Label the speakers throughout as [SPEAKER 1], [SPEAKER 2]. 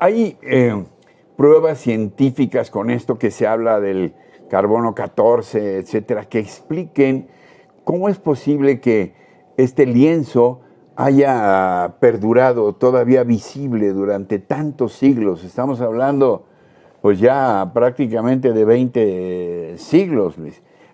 [SPEAKER 1] Hay eh, pruebas científicas con esto que se habla del carbono 14, etcétera, que expliquen cómo es posible que este lienzo haya perdurado todavía visible durante tantos siglos. Estamos hablando pues ya prácticamente de 20 siglos,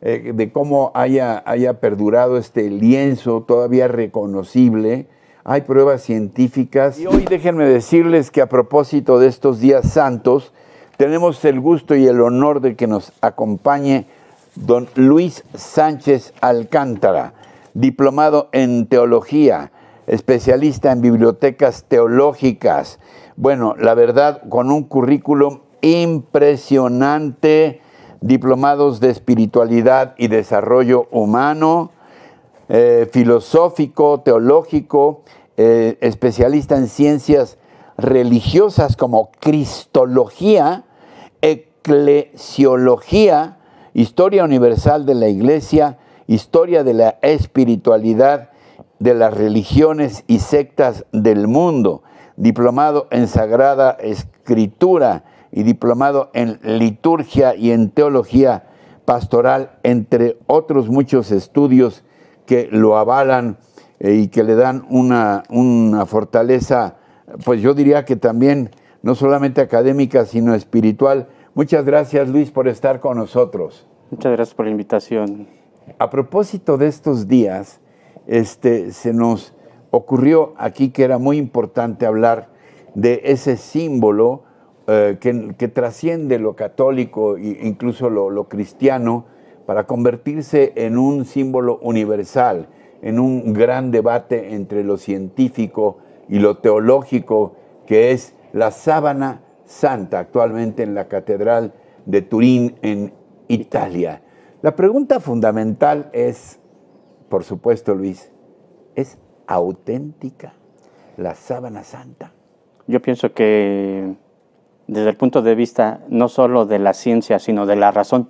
[SPEAKER 1] eh, de cómo haya perdurado este lienzo todavía reconocible hay pruebas científicas. Y hoy déjenme decirles que a propósito de estos días santos, tenemos el gusto y el honor de que nos acompañe don Luis Sánchez Alcántara, diplomado en teología, especialista en bibliotecas teológicas. Bueno, la verdad, con un currículum impresionante, diplomados de espiritualidad y desarrollo humano, eh, filosófico, teológico, eh, especialista en ciencias religiosas como cristología, eclesiología, historia universal de la iglesia, historia de la espiritualidad de las religiones y sectas del mundo, diplomado en sagrada escritura y diplomado en liturgia y en teología pastoral, entre otros muchos estudios que lo avalan eh, y que le dan una, fortaleza, pues yo diría que también no solamente académica, sino espiritual. Muchas gracias Luis por estar con nosotros.
[SPEAKER 2] Muchas gracias por la invitación. A
[SPEAKER 1] propósito de estos días, este, se nos ocurrió aquí que era muy importante hablar de ese símbolo eh, que, trasciende lo católico e incluso lo cristiano, para convertirse en un símbolo universal, en un gran debate entre lo científico y lo teológico, que es la sábana santa actualmente en la Catedral de Turín, en Italia. La pregunta fundamental es, por supuesto Luis, ¿es auténtica la sábana santa?
[SPEAKER 2] Yo pienso que desde el punto de vista no solo de la ciencia, sino de la razón,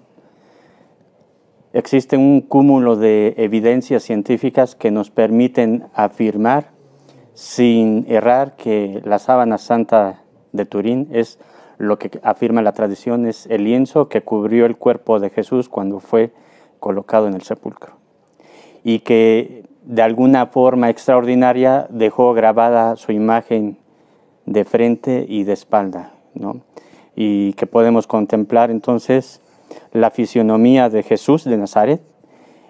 [SPEAKER 2] Existe un cúmulo de evidencias científicas que nos permiten afirmar sin errar que la sábana santa de Turín es lo que afirma la tradición, es el lienzo que cubrió el cuerpo de Jesús cuando fue colocado en el sepulcro. Y que de alguna forma extraordinaria dejó grabada su imagen de frente y de espalda, ¿no? Y que podemos contemplar entonces la fisionomía de Jesús de Nazaret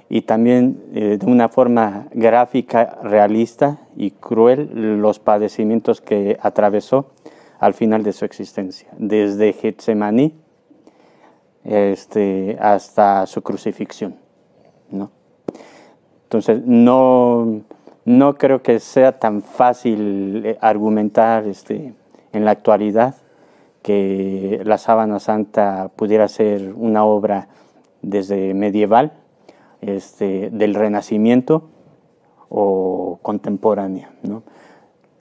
[SPEAKER 2] y también eh, de una forma gráfica, realista y cruel los padecimientos que atravesó al final de su existencia, desde Getsemaní este, hasta su crucifixión. ¿no? Entonces, no, no creo que sea tan fácil eh, argumentar este, en la actualidad que la sábana santa pudiera ser una obra desde medieval, este, del Renacimiento o contemporánea.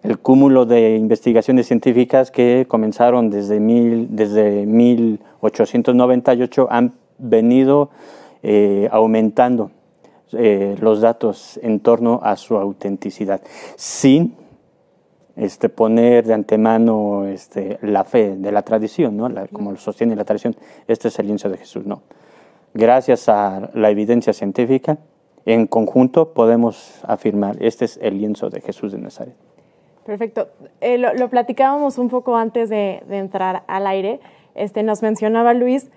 [SPEAKER 2] El cúmulo de investigaciones científicas que comenzaron desde, mil, desde 1898 han venido eh, aumentando eh, los datos en torno a su autenticidad, sin este, poner de antemano este, la fe de la tradición, ¿no? como lo sostiene la tradición, este es el lienzo de Jesús, no. Gracias a la evidencia científica, en conjunto podemos afirmar, este es el lienzo de Jesús de Nazaret.
[SPEAKER 3] Perfecto. Eh, lo, platicábamos un poco antes de, de entrar al aire. Este, nos mencionaba Luis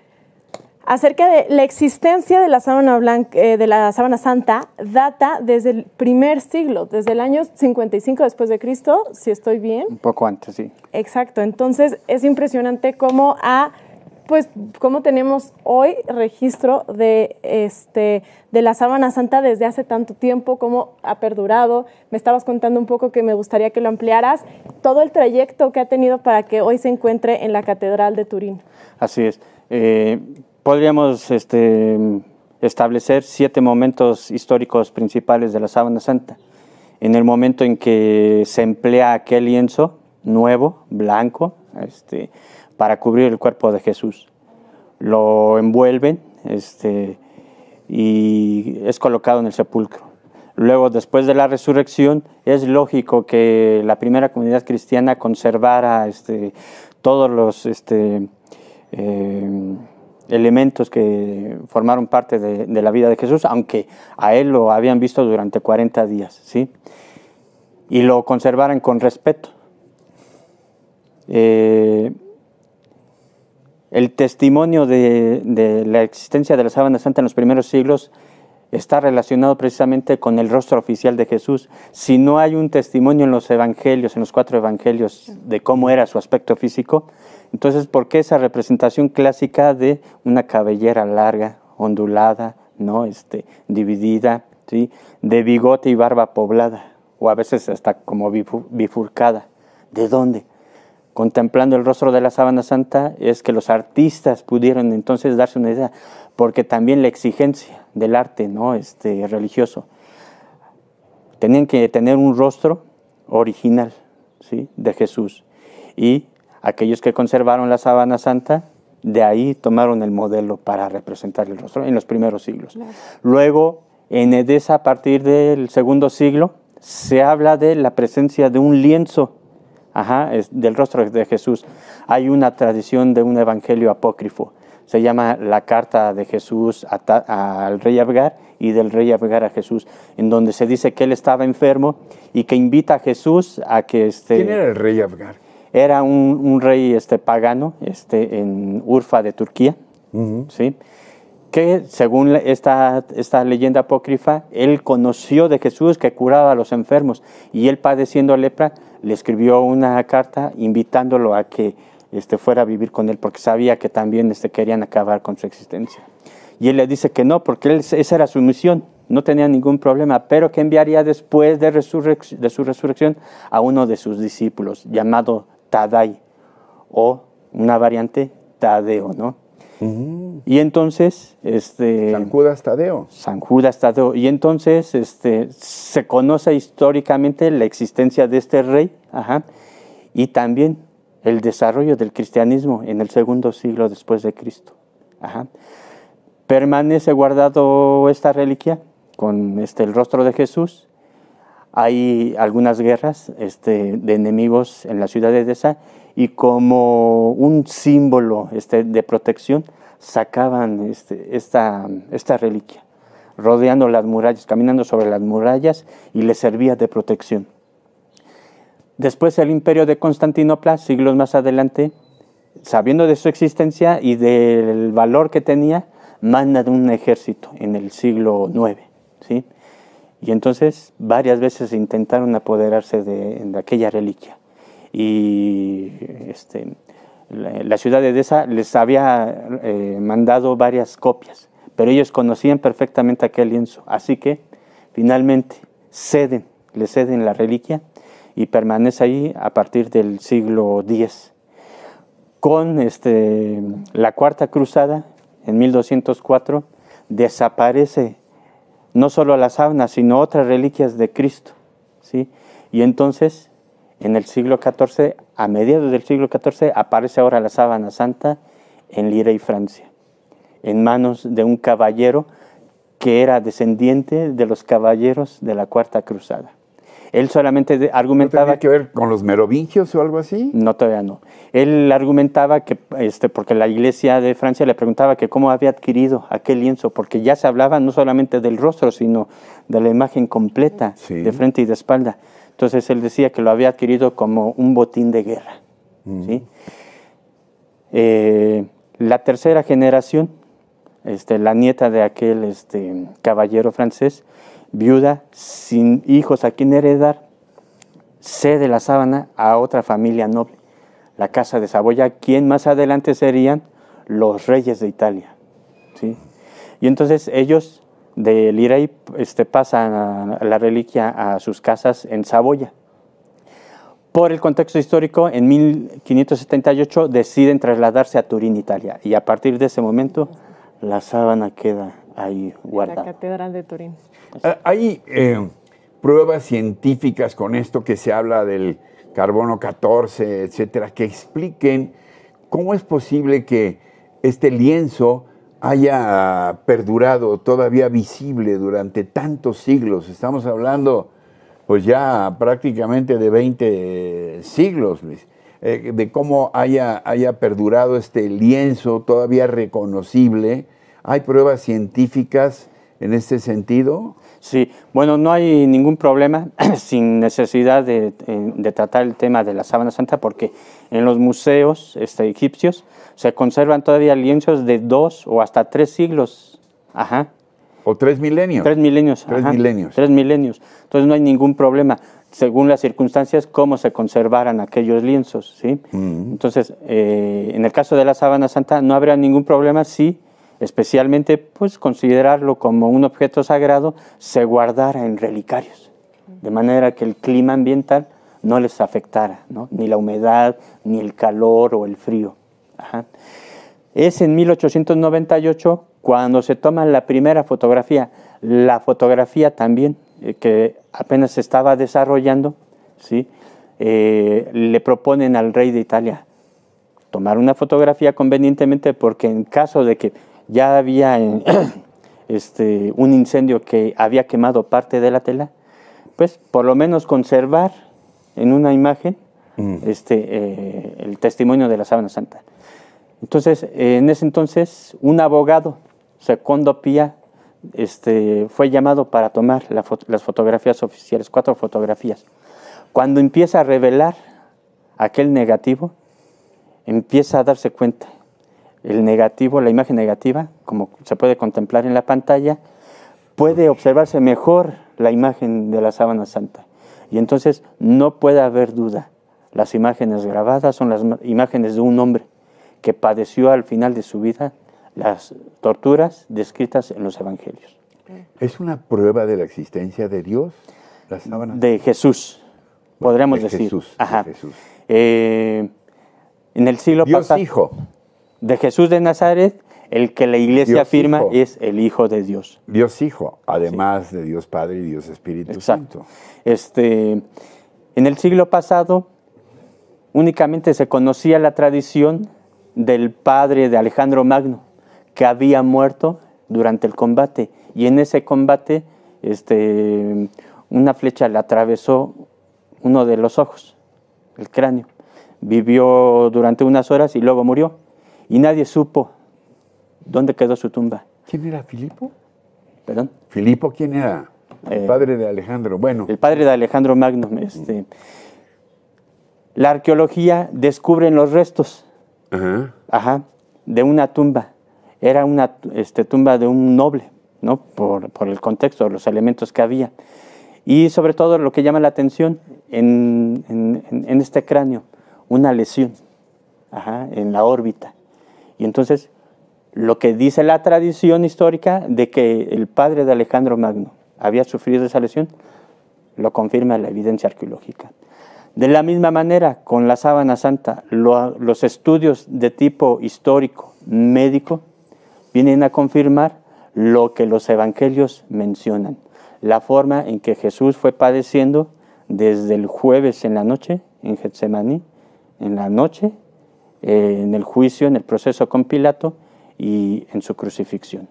[SPEAKER 3] acerca de la existencia de la sábana, blanca, eh, de la santa data desde el primer siglo, desde el año 55 después de Cristo, si estoy bien. Un
[SPEAKER 2] poco antes, sí.
[SPEAKER 3] Exacto, entonces es impresionante cómo pues cómo tenemos hoy registro de, este, de la sábana santa desde hace tanto tiempo, cómo ha perdurado. Me estabas contando un poco que me gustaría que lo ampliaras, todo el trayecto que ha tenido para que hoy se encuentre en la Catedral de Turín.
[SPEAKER 2] Así es. Eh, podríamos este, establecer siete momentos históricos principales de la sábana santa. En el momento en que se emplea aquel lienzo nuevo, blanco, este, para cubrir el cuerpo de Jesús. Lo envuelven este, y es colocado en el sepulcro. Luego, después de la resurrección, es lógico que la primera comunidad cristiana conservara todos los... Eh, elementos que formaron parte de, la vida de Jesús, aunque a él lo habían visto durante 40 días, ¿sí? Y lo conservaran con respeto. Eh, el testimonio de, de, la existencia de la sábana santa en los primeros siglos está relacionado precisamente con el rostro oficial de Jesús. Si no hay un testimonio en los evangelios, en los cuatro evangelios, de cómo era su aspecto físico, entonces, ¿por qué esa representación clásica de una cabellera larga, ondulada, ¿no? este, dividida, ¿sí? de bigote y barba poblada, o a veces hasta como bifurcada? ¿De dónde? Contemplando el rostro de la sábana santa es que los artistas pudieron entonces darse una idea, porque también la exigencia del arte ¿no? este, religioso, tenían que tener un rostro original ¿sí? de Jesús y aquellos que conservaron la sábana santa, de ahí tomaron el modelo para representar el rostro en los primeros siglos. Luego, en Edesa, a partir del segundo siglo, se habla de la presencia de un lienzo del rostro de Jesús. Hay una tradición de un evangelio apócrifo. Se llama la carta de Jesús al rey Abgar y del rey Abgar a Jesús, en donde se dice que él estaba enfermo y que invita a Jesús a que... esté ¿Quién era el rey Abgar? Era un, rey este, pagano este, en Urfa de Turquía, ¿sí? que según esta, esta leyenda apócrifa, él conoció de Jesús que curaba a los enfermos y él padeciendo lepra le escribió una carta invitándolo a que este, fuera a vivir con él porque sabía que también este, querían acabar con su existencia. Y él le dice que no, porque esa era su misión, no tenía ningún problema, pero que enviaría después de, de su resurrección a uno de sus discípulos, llamado Tadai o una variante Tadeo, ¿no? Mm. Y entonces, este... San Judas Tadeo. San Judas Tadeo. Y entonces, este, se conoce históricamente la existencia de este rey, ajá, y también el desarrollo del cristianismo en el segundo siglo después de Cristo. Permanece guardado esta reliquia con este, el rostro de Jesús hay algunas guerras este, de enemigos en la ciudad de esa, y como un símbolo este, de protección sacaban este, esta, reliquia, rodeando las murallas, caminando sobre las murallas y les servía de protección. Después el imperio de Constantinopla, siglos más adelante, sabiendo de su existencia y del valor que tenía, manda un ejército en el siglo IX. ¿sí? Y entonces varias veces intentaron apoderarse de, aquella reliquia. Y este, la, ciudad de Edesa les había eh, mandado varias copias, pero ellos conocían perfectamente aquel lienzo. Así que finalmente ceden, le ceden la reliquia y permanece ahí a partir del siglo X. Con este, la Cuarta Cruzada, en 1204, desaparece no solo la sábana, sino otras reliquias de Cristo. ¿sí? Y entonces, en el siglo XIV, a mediados del siglo XIV, aparece ahora la sábana santa en Lira y Francia, en manos de un caballero que era descendiente de los caballeros de la Cuarta Cruzada. Él solamente argumentaba... ¿No tenía que ver con los merovingios o algo así? No, todavía no. Él argumentaba que, este, porque la iglesia de Francia le preguntaba que cómo había adquirido aquel lienzo, porque ya se hablaba no solamente del rostro, sino de la imagen completa, de frente y de espalda. Entonces él decía que lo había adquirido como un botín de guerra. Mm. ¿sí? Eh, la tercera generación, este, la nieta de aquel este, caballero francés, viuda sin hijos a quien heredar, cede la sábana a otra familia noble, la casa de Saboya, quien más adelante serían los reyes de Italia. ¿sí? Y entonces ellos de Lirey este, pasan la reliquia a sus casas en Saboya. Por el contexto histórico, en 1578 deciden trasladarse a Turín, Italia, y a partir de ese momento la sábana queda ahí guardada.
[SPEAKER 3] La Catedral de Turín.
[SPEAKER 2] Pues. Ah, hay eh, pruebas
[SPEAKER 1] científicas con esto que se habla del carbono 14, etcétera, que expliquen cómo es posible que este lienzo haya perdurado todavía visible durante tantos siglos. Estamos hablando pues ya prácticamente de 20 siglos, eh, de cómo haya, haya, perdurado este lienzo todavía reconocible. Hay pruebas
[SPEAKER 2] científicas en este sentido? Sí, bueno, no hay ningún problema sin necesidad eh, de, tratar el tema de la sábana santa porque en los museos este, egipcios se conservan todavía lienzos de dos o hasta tres siglos. Ajá. ¿O tres milenios? Tres milenios. Tres milenios. Tres milenios. Entonces no hay ningún problema, según las circunstancias, cómo se conservaran aquellos lienzos. ¿sí? Mm. Entonces, eh, en el caso de la sábana santa no habría ningún problema si especialmente pues considerarlo como un objeto sagrado, se guardara en relicarios, de manera que el clima ambiental no les afectara, ni la humedad, ni el calor o el frío. Es en 1898 cuando se toma la primera fotografía, la fotografía también, eh, que apenas se estaba desarrollando, ¿sí? Eh, le proponen al rey de Italia tomar una fotografía convenientemente porque en caso de que ya había este, un incendio que había quemado parte de la tela, pues por lo menos conservar en una imagen mm. este, eh, el testimonio de la sábana santa. Entonces, en ese entonces, un abogado, Secondo Pía, este, fue llamado para tomar las fotografías oficiales, cuatro fotografías. Cuando empieza a revelar aquel negativo, empieza a darse cuenta el negativo, la imagen negativa, como se puede contemplar en la pantalla, puede observarse mejor la imagen de la sábana santa. Y entonces no puede haber duda. Las imágenes grabadas son las imágenes de un hombre que padeció al final de su vida las torturas descritas en los evangelios. ¿Es una prueba de la existencia de Dios? La sábana? De Jesús, podríamos decir. Ajá. Jesús. Eh, en el siglo Dios Hijo de Jesús de Nazaret, el que la iglesia afirma es el Hijo de Dios. Dios Hijo, además de Dios Padre y Dios Espíritu Exacto. Santo. Este, en el siglo pasado únicamente se conocía la tradición del padre de Alejandro Magno, que había muerto durante el combate. Y en ese combate este, una flecha le atravesó uno de los ojos, el cráneo. Vivió durante unas horas y luego murió y nadie supo dónde quedó su tumba. ¿Quién era Filipo? ¿Perdón? ¿Filipo quién era? El eh, padre de Alejandro, bueno. El padre de Alejandro Magno. Este, la arqueología descubre los restos de una tumba. Era una este, tumba de un noble, ¿no? Por, el contexto, los elementos que había. Y sobre todo lo que llama la atención en, en, este cráneo, una lesión ajá, en la órbita. Y entonces, lo que dice la tradición histórica de que el padre de Alejandro Magno había sufrido esa lesión, lo confirma la evidencia arqueológica. De la misma manera, con la sábana santa, los estudios de tipo histórico, médico, vienen a confirmar lo que los evangelios mencionan, la forma en que Jesús fue padeciendo desde el jueves en la noche en Getsemaní, en la noche eh, en el juicio, en el proceso con Pilato y en su crucifixión.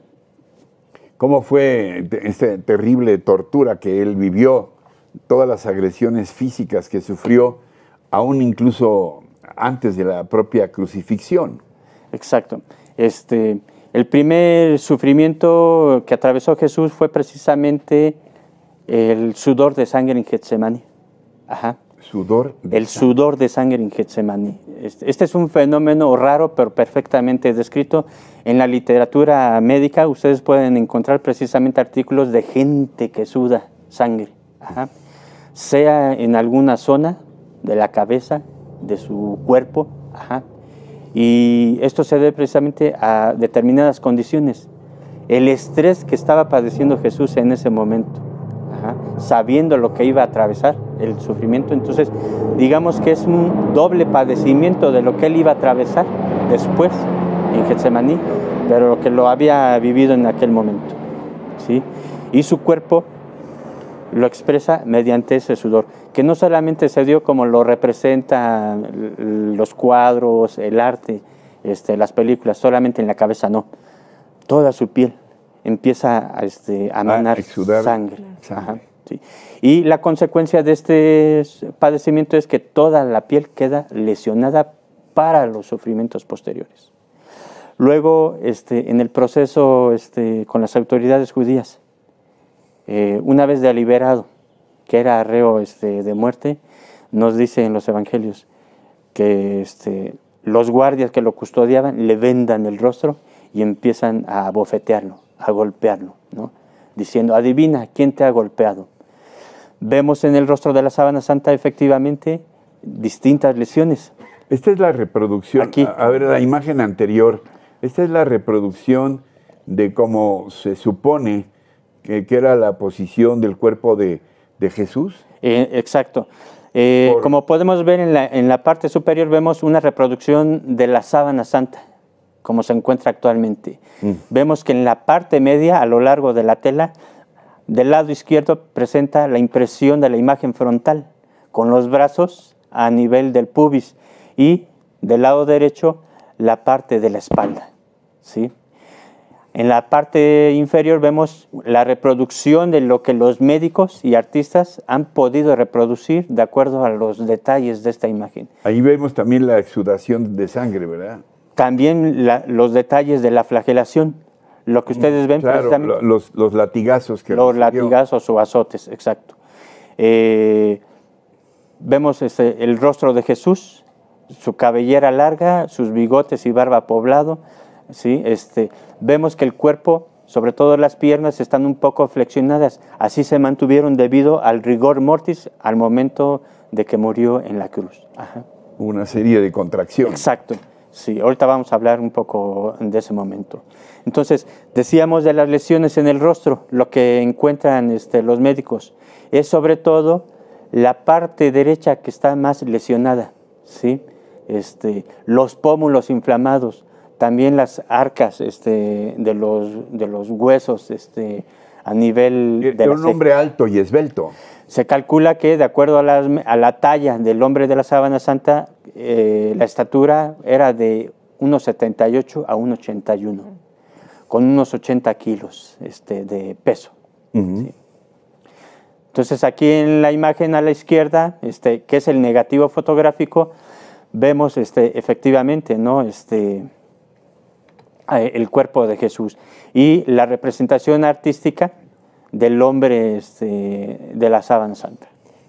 [SPEAKER 2] ¿Cómo fue esta terrible tortura que él vivió? Todas las
[SPEAKER 1] agresiones físicas que sufrió, aún incluso antes de la propia
[SPEAKER 2] crucifixión. Exacto. Este, el primer sufrimiento que atravesó Jesús fue precisamente el sudor de sangre en Getsemani. Ajá. Sudor el sudor de sangre en Getsemaní. Este, este, es un fenómeno raro, pero perfectamente descrito. En la literatura médica ustedes pueden encontrar precisamente artículos de gente que suda sangre, sea en alguna zona de la cabeza, de su cuerpo. Y esto se debe precisamente a determinadas condiciones. El estrés que estaba padeciendo Jesús en ese momento sabiendo lo que iba a atravesar, el sufrimiento. Entonces, digamos que es un doble padecimiento de lo que él iba a atravesar después en Getsemaní, pero lo que lo había vivido en aquel momento. ¿sí? Y su cuerpo lo expresa mediante ese sudor, que no solamente se dio como lo representan los cuadros, el arte, este, las películas, solamente en la cabeza, no, toda su piel empieza a, este, manar sangre. Y la consecuencia de este padecimiento es que toda la piel queda lesionada para los sufrimientos posteriores. Luego, este, en el proceso este, con las autoridades judías, eh, una vez de deliberado, que era arreo este, de muerte, nos dice en los evangelios que los guardias que lo custodiaban le vendan el rostro y empiezan a bofetearlo a golpearlo, ¿no? diciendo, adivina quién te ha golpeado. Vemos en el rostro de la sábana santa efectivamente distintas lesiones. Esta es la reproducción,
[SPEAKER 1] Aquí. a ver, la imagen anterior, esta es la reproducción de cómo se supone que, era la posición del cuerpo de, Jesús.
[SPEAKER 2] Eh, exacto. Eh, como podemos ver en la, en la parte superior, vemos una reproducción de la sábana santa como se encuentra actualmente. Mm. Vemos que en la parte media, a lo largo de la tela, del lado izquierdo presenta la impresión de la imagen frontal, con los brazos a nivel del pubis y del lado derecho la parte de la espalda. ¿sí? En la parte inferior vemos la reproducción de lo que los médicos y artistas han podido reproducir de acuerdo a los detalles de esta imagen. Ahí vemos también la exudación de sangre, ¿verdad? También los detalles de la flagelación, lo que ustedes ven precisamente. Los, latigazos que Los latigazos o azotes, exacto. Eh, vemos el rostro de Jesús, su cabellera larga, sus bigotes y barba poblado. ¿sí? Este, vemos que el cuerpo, sobre todo las piernas, están un poco flexionadas. Así se mantuvieron debido al rigor mortis al momento de que murió en la cruz. Una serie de contracciones. Exacto. Sí, ahorita vamos a hablar un poco de ese momento. Entonces, decíamos de las lesiones en el rostro, lo que encuentran este, los médicos. Es sobre todo la parte derecha que está más lesionada, ¿sí? Este, los pómulos inflamados, también las arcas este, de, los, de los huesos este, a nivel... De un hombre alto
[SPEAKER 1] y esbelto.
[SPEAKER 2] Se calcula que de acuerdo a a la talla del hombre de la sábana santa, eh, la estatura era de 1,78 a 1,81, con unos 80 kilos este, de peso. Entonces aquí en la imagen a la izquierda, este, que es el negativo fotográfico, vemos este, efectivamente ¿no? este, eh, el cuerpo de Jesús y la representación artística del hombre este, de la sábana santa.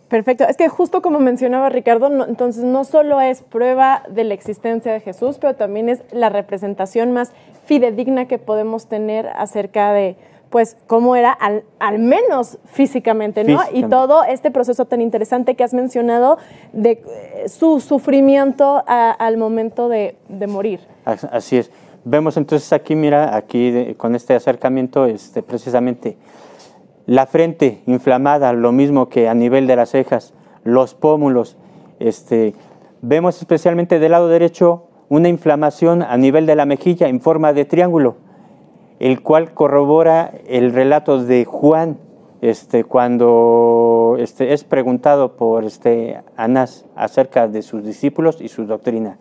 [SPEAKER 3] Perfecto. Es que justo como mencionaba Ricardo, entonces no solo es prueba de la existencia de Jesús, pero también es la representación más fidedigna que podemos tener acerca de pues cómo era al, menos físicamente, ¿no? Y todo este proceso tan interesante que has mencionado de eh, su sufrimiento al momento de, morir.
[SPEAKER 2] Así es. Vemos entonces aquí, mira, aquí con este acercamiento, este, precisamente la frente inflamada, lo mismo que a nivel de las cejas, los pómulos. Este, vemos especialmente del lado derecho una inflamación a nivel de la mejilla en forma de triángulo, el cual corrobora el relato de Juan este, cuando este, es preguntado por este, Anás acerca de sus discípulos y su doctrina.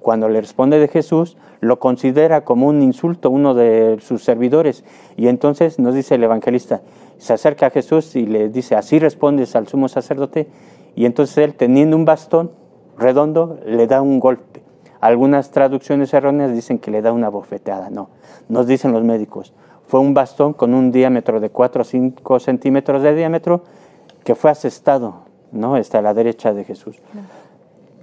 [SPEAKER 2] Cuando le responde de Jesús, lo considera como un insulto uno de sus servidores. Y entonces nos dice el evangelista, se acerca a Jesús y le dice, así respondes al sumo sacerdote. Y entonces él, teniendo un bastón redondo, le da un golpe. Algunas traducciones erróneas dicen que le da una bofeteada, no. Nos dicen los médicos, fue un bastón con un diámetro de 4 o 5 centímetros de diámetro que fue asestado, ¿no? Está a la derecha de Jesús.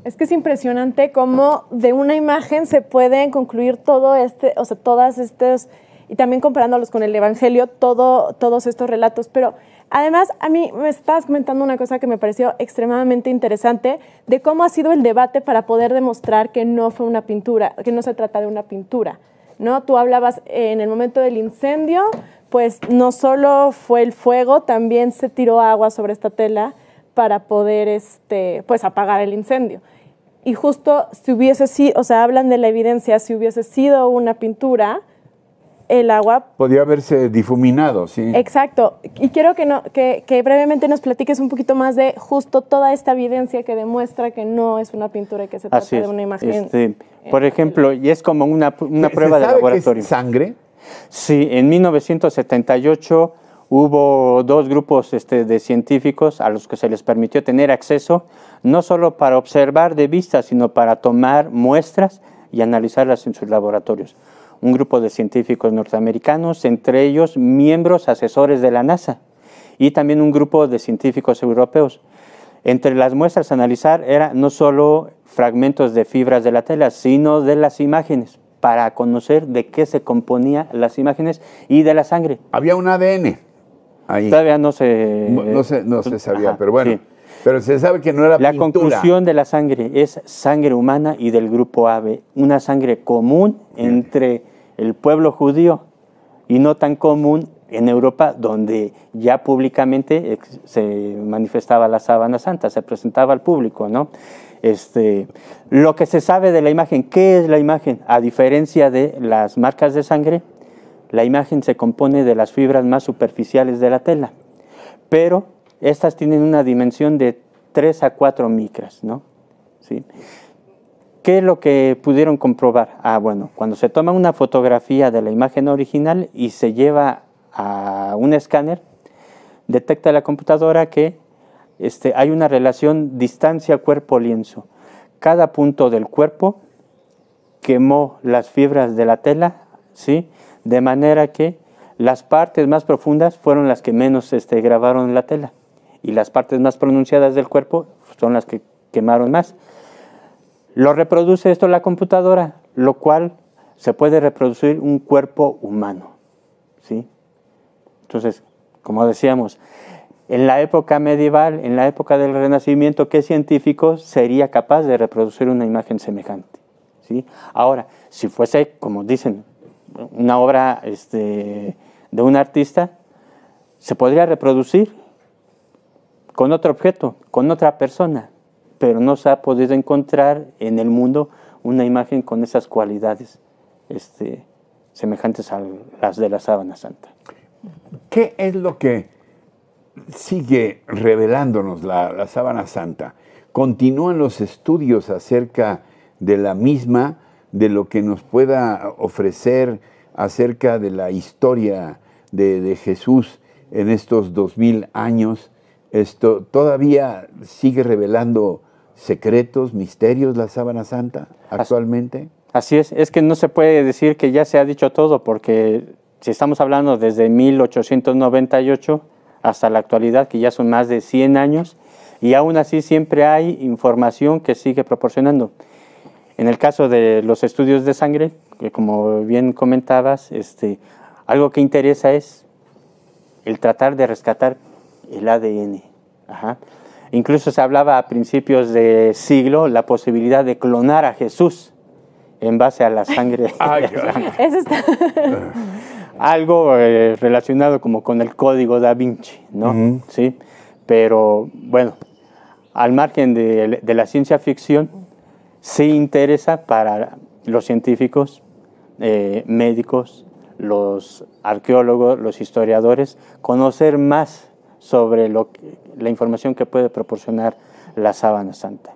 [SPEAKER 3] Es que es impresionante cómo de una imagen se pueden concluir todo este, o sea, todas estas y también comparándolos con el Evangelio, todos estos relatos. Pero además, a mí me estabas comentando una cosa que me pareció extremadamente interesante, de cómo ha sido el debate para poder demostrar que no fue una pintura, que no se trata de una pintura. ¿no? Tú hablabas en el momento del incendio, pues no solo fue el fuego, también se tiró agua sobre esta tela para poder este, pues, apagar el incendio. Y justo si hubiese sido, o sea, hablan de la evidencia, si hubiese sido una pintura, el agua...
[SPEAKER 1] Podía haberse difuminado, sí.
[SPEAKER 3] Exacto. Y quiero que, no, que, brevemente nos platiques un poquito más de justo toda esta evidencia que demuestra que no es una pintura y que se trata de una imagen. Este,
[SPEAKER 2] por ejemplo, y es como una, prueba de laboratorio. es ¿Sangre? Sí, en 1978 hubo dos grupos este, de científicos a los que se les permitió tener acceso, no solo para observar de vista, sino para tomar muestras y analizarlas en sus laboratorios un grupo de científicos norteamericanos, entre ellos miembros asesores de la NASA y también un grupo de científicos europeos. Entre las muestras a analizar eran no solo fragmentos de fibras de la tela, sino de las imágenes, para conocer de qué se componían las imágenes y de la sangre. Había un ADN ahí. Todavía no se... No se, sabía, pero bueno. Pero se sabe que no era La conclusión de la sangre es sangre humana y del grupo AVE, Una sangre común entre pueblo judío y no tan común en Europa, donde ya públicamente se manifestaba la sábana santa, se presentaba al público, ¿no? Este, lo que se sabe de la imagen, ¿qué es la imagen? A diferencia de las marcas de sangre, la imagen se compone de las fibras más superficiales de la tela, pero estas tienen una dimensión de 3 a 4 micras, ¿no? ¿Sí? ¿Qué es lo que pudieron comprobar? Ah, bueno, cuando se toma una fotografía de la imagen original y se lleva a un escáner, detecta la computadora que este, hay una relación distancia-cuerpo-lienzo. Cada punto del cuerpo quemó las fibras de la tela, ¿sí? de manera que las partes más profundas fueron las que menos este, grabaron la tela y las partes más pronunciadas del cuerpo son las que quemaron más. Lo reproduce esto la computadora, lo cual se puede reproducir un cuerpo humano. ¿sí? Entonces, como decíamos, en la época medieval, en la época del Renacimiento, ¿qué científico sería capaz de reproducir una imagen semejante? ¿sí? Ahora, si fuese, como dicen, una obra este, de un artista, se podría reproducir con otro objeto, con otra persona, pero no se ha podido encontrar en el mundo una imagen con esas cualidades este, semejantes a las de la sábana santa.
[SPEAKER 1] ¿Qué es lo que sigue revelándonos la, sábana santa? Continúan los estudios acerca de la misma, de lo que nos pueda ofrecer acerca de la historia de, de Jesús en estos dos mil años. Esto todavía sigue revelando secretos, misterios la sábana santa actualmente?
[SPEAKER 2] Así es, es que no se puede decir que ya se ha dicho todo, porque si estamos hablando desde 1898 hasta la actualidad, que ya son más de 100 años, y aún así siempre hay información que sigue proporcionando. En el caso de los estudios de sangre, que como bien comentabas, este, algo que interesa es el tratar de rescatar el ADN. Ajá. Incluso se hablaba a principios de siglo la posibilidad de clonar a Jesús en base a la sangre. Eso Algo eh, relacionado como con el código da Vinci, ¿no? Sí, pero bueno, al margen de, la ciencia ficción, sí interesa para los científicos, eh, médicos, los arqueólogos, los historiadores, conocer más sobre lo, la información que puede proporcionar la sábana santa.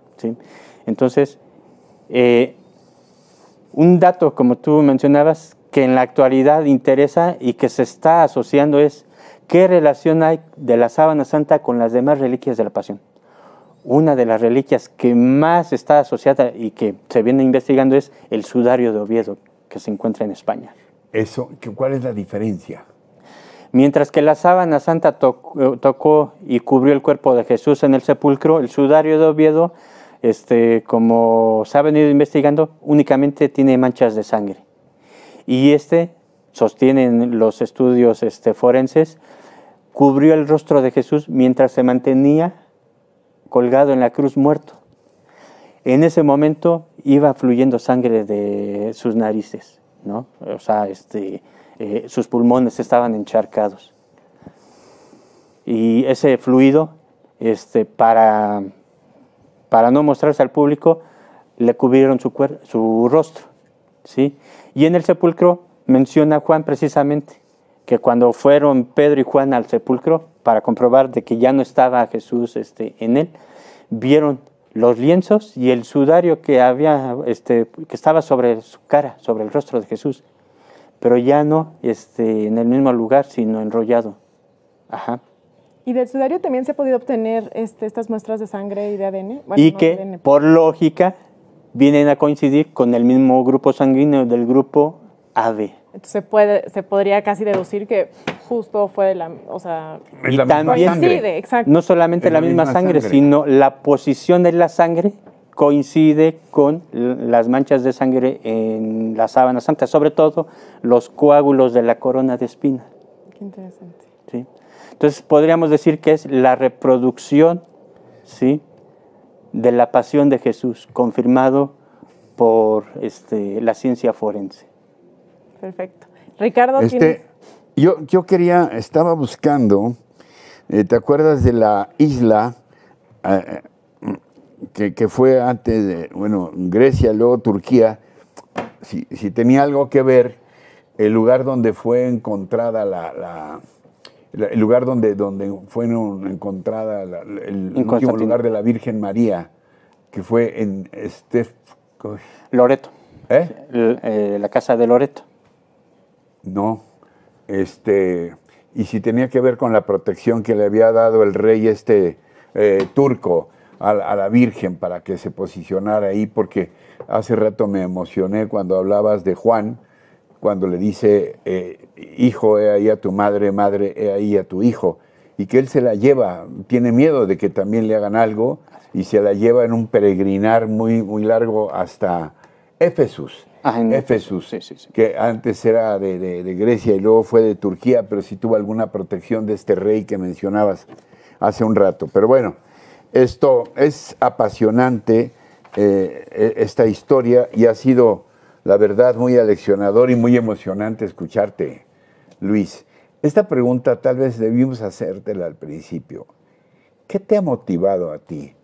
[SPEAKER 2] Entonces, eh, un dato, como tú mencionabas, que en la actualidad interesa y que se está asociando es qué relación hay de la sábana santa con las demás reliquias de la pasión. Una de las reliquias que más está asociada y que se viene investigando es el sudario de Oviedo, que se encuentra en España. Eso, ¿cuál es la diferencia? Mientras que la sábana santa eh, tocó y cubrió el cuerpo de Jesús en el sepulcro, el sudario de Oviedo, este, como se ha venido investigando, únicamente tiene manchas de sangre. Y este, sostienen los estudios este, forenses, cubrió el rostro de Jesús mientras se mantenía colgado en la cruz muerto. En ese momento iba fluyendo sangre de sus narices, ¿no? O sea, este, eh, sus pulmones estaban encharcados. Y ese fluido, este, para, para no mostrarse al público, le cubrieron su, su rostro. ¿sí? Y en el sepulcro menciona Juan precisamente que cuando fueron Pedro y Juan al sepulcro para comprobar de que ya no estaba Jesús este, en él, vieron los lienzos y el sudario que, había, este, que estaba sobre su cara, sobre el rostro de Jesús pero ya no este, en el mismo lugar, sino enrollado.
[SPEAKER 3] ¿Y del sudario también se ha podido obtener este, estas muestras de sangre y de ADN? y que,
[SPEAKER 2] por lógica, vienen a coincidir con el mismo grupo sanguíneo del grupo AB.
[SPEAKER 3] Entonces se, puede, se podría casi deducir que justo fue la, o sea,
[SPEAKER 2] no solamente la, misma, sangre, sino la posición de la sangre coincide con las manchas de sangre en la sábana santa, sobre todo los coágulos de la corona de espina.
[SPEAKER 3] Qué interesante.
[SPEAKER 2] ¿Sí? Entonces podríamos decir que es la reproducción ¿sí? de la pasión de Jesús, confirmado por este, la ciencia forense.
[SPEAKER 3] Perfecto. Ricardo, este,
[SPEAKER 2] yo, yo
[SPEAKER 1] quería, estaba buscando, eh, ¿te acuerdas de la isla? Eh, eh, que, fue antes de, bueno, Grecia, luego Turquía, si, tenía algo que ver el lugar donde fue encontrada la, el lugar donde, donde fue encontrada el último lugar de la Virgen María, que fue en este... Loreto.
[SPEAKER 2] ¿Eh? ¿Eh? la casa de Loreto.
[SPEAKER 1] No, este... Y si tenía que ver con la protección que le había dado el rey este eh, turco, a, la Virgen para que se posicionara ahí, porque hace rato me emocioné cuando hablabas de Juan, cuando le dice, eh, hijo, he ahí a tu madre, madre, he ahí a tu hijo, y que él se la lleva, tiene miedo de que también le hagan algo, y se la lleva en un peregrinar muy, muy largo hasta Éfeso. Ah, que antes era de, de, Grecia y luego fue de Turquía, pero sí tuvo alguna protección de este rey que mencionabas hace un rato. Pero bueno, esto es apasionante, eh, e, esta historia, y ha sido, la verdad, muy aleccionador y muy emocionante escucharte, Luis. Esta pregunta tal vez debimos hacértela al principio. ¿Qué te ha motivado a ti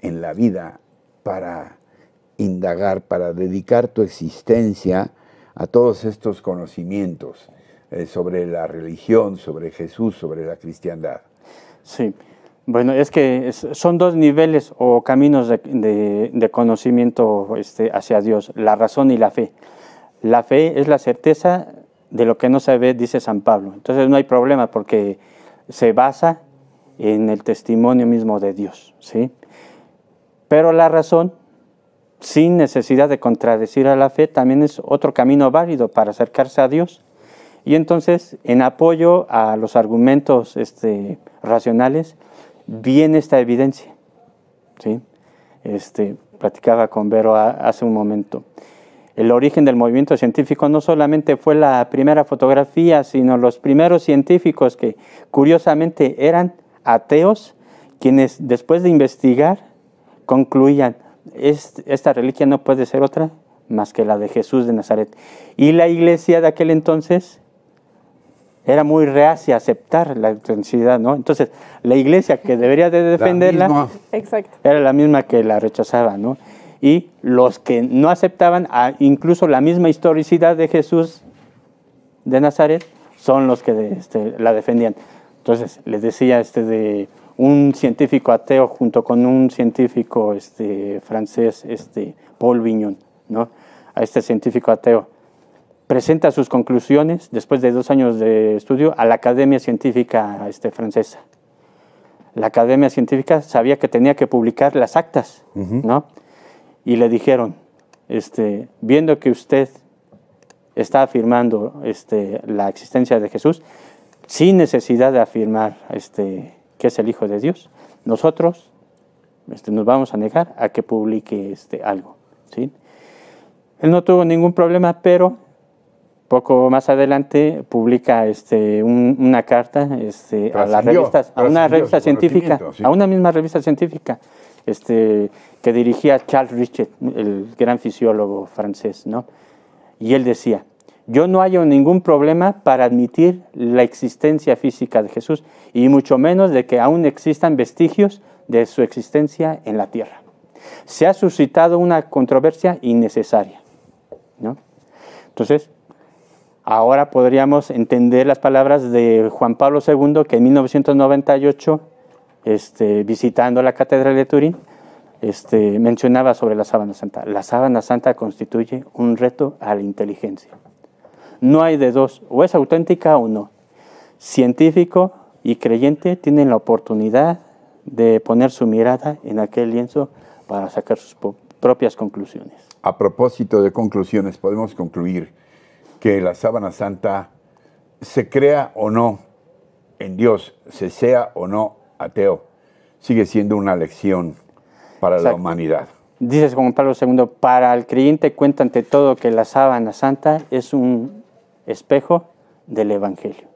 [SPEAKER 1] en la vida para indagar, para dedicar tu existencia a todos estos conocimientos eh, sobre la religión,
[SPEAKER 2] sobre Jesús, sobre la cristiandad? Sí, bueno, es que son dos niveles o caminos de, conocimiento este, hacia Dios, la razón y la fe. La fe es la certeza de lo que no se ve, dice San Pablo. Entonces no hay problema porque se basa en el testimonio mismo de Dios. ¿sí? Pero la razón, sin necesidad de contradecir a la fe, también es otro camino válido para acercarse a Dios. Y entonces, en apoyo a los argumentos este, racionales, Bien esta evidencia. ¿sí? Este, platicaba con Vero hace un momento. El origen del movimiento científico no solamente fue la primera fotografía, sino los primeros científicos que curiosamente eran ateos, quienes después de investigar concluían, esta religión no puede ser otra más que la de Jesús de Nazaret. Y la iglesia de aquel entonces era muy reacia a aceptar la intensidad, ¿no? Entonces, la iglesia que debería de defenderla era la misma que la rechazaba, ¿no? Y los que no aceptaban incluso la misma historicidad de Jesús de Nazaret son los que este, la defendían. Entonces, les decía este de un científico ateo junto con un científico este, francés, este, Paul Vignon, ¿no? A este científico ateo presenta sus conclusiones, después de dos años de estudio, a la Academia Científica este, francesa. La Academia Científica sabía que tenía que publicar las actas, ¿no? Y le dijeron, este, viendo que usted está afirmando este, la existencia de Jesús, sin necesidad de afirmar este, que es el Hijo de Dios, nosotros este, nos vamos a negar a que publique este, algo. ¿sí? Él no tuvo ningún problema, pero poco más adelante publica este, una carta este, a la revistas, a una revista científica, a una misma revista científica, este, que dirigía Charles Richet, el gran fisiólogo francés, ¿no? Y él decía, yo no hallo ningún problema para admitir la existencia física de Jesús, y mucho menos de que aún existan vestigios de su existencia en la tierra. Se ha suscitado una controversia innecesaria, Entonces, Ahora podríamos entender las palabras de Juan Pablo II, que en 1998, este, visitando la Catedral de Turín, este, mencionaba sobre la sábana santa. La sábana santa constituye un reto a la inteligencia. No hay de dos, o es auténtica o no. Científico y creyente tienen la oportunidad de poner su mirada en aquel lienzo para sacar sus propias conclusiones.
[SPEAKER 1] A propósito de conclusiones, podemos concluir que la sábana santa se crea o no en Dios, se sea o no ateo, sigue siendo una lección para la humanidad.
[SPEAKER 2] Dices Juan Pablo II, para el creyente cuenta ante todo que la sábana santa es un espejo del Evangelio.